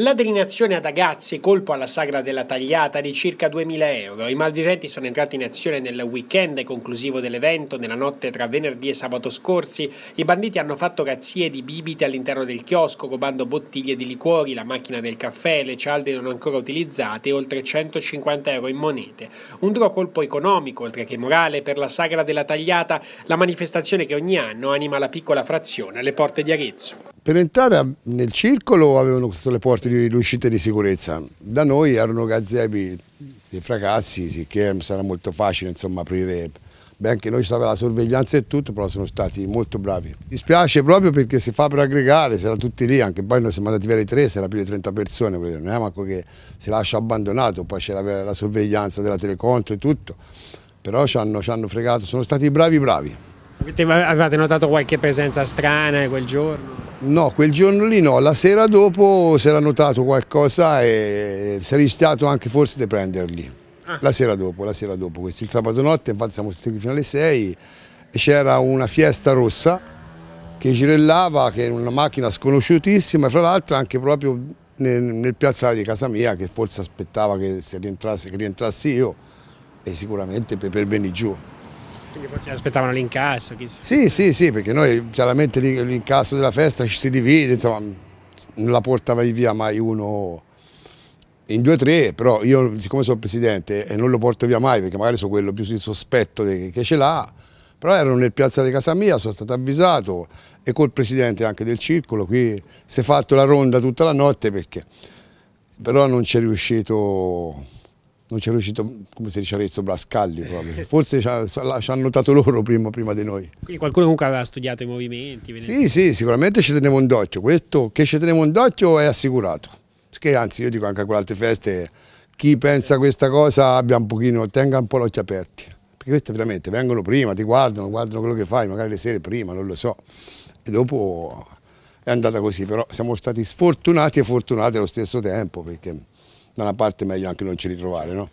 Ladrinazione ad Agazzi, colpo alla sagra della tagliata di circa 2000 euro. I malviventi sono entrati in azione nel weekend conclusivo dell'evento, nella notte tra venerdì e sabato scorsi. I banditi hanno fatto razzie di bibite all'interno del chiosco, rubando bottiglie di liquori, la macchina del caffè, le cialde non ancora utilizzate e oltre 150 euro in monete. Un duro colpo economico, oltre che morale, per la sagra della tagliata, la manifestazione che ogni anno anima la piccola frazione alle porte di Arezzo. Per entrare nel circolo avevano le porte di uscita di sicurezza, da noi erano gazebi dei fracassi, sicché sarà molto facile insomma, aprire Beh, anche noi c'era la sorveglianza e tutto, però sono stati molto bravi. Mi spiace proprio perché si fa per aggregare, si era tutti lì, anche poi noi siamo andati via le tre, si era più di 30 persone, non è manco che si lascia abbandonato, poi c'era la sorveglianza della teleconto e tutto, però ci hanno, ci hanno fregato, sono stati bravi bravi avevate notato qualche presenza strana quel giorno? No, quel giorno lì no, la sera dopo si era notato qualcosa e si è rischiato anche forse di prenderli. Ah. La sera dopo, la sera dopo, questo il sabato notte, infatti siamo stati qui fino alle 6 e c'era una fiesta rossa che girellava, che era una macchina sconosciutissima, fra l'altro anche proprio nel, nel, piazzale di casa mia che forse aspettava che, rientrasse, che rientrassi io e sicuramente per, per venire giù. Quindi forse aspettavano l'incasso. Sì, sì, sì, perché noi chiaramente l'incasso della festa ci si divide, insomma, non la portavi via mai uno in due o tre, però io siccome sono presidente e eh, non lo porto via mai perché magari sono quello più sul sospetto che ce l'ha, però erano nel piazza di casa mia, sono stato avvisato e col presidente anche del circolo, qui si è fatto la ronda tutta la notte perché però non c'è riuscito non c'è riuscito, come si dice a Arezzo, Brascalli proprio. Forse ci, hanno notato loro prima, prima, di noi. Quindi qualcuno comunque aveva studiato i movimenti? Sì, sì, sicuramente ci tenevo un docchio. Questo che ci tenevo un docchio è assicurato. Che anzi, io dico anche a quelle altre feste, chi pensa questa cosa abbia un pochino, tenga un po' gli occhi aperti. Perché queste veramente vengono prima, ti guardano, guardano quello che fai, magari le sere prima, non lo so. E dopo è andata così, però siamo stati sfortunati e fortunati allo stesso tempo, perché da una parte è meglio anche non ci ritrovare, no?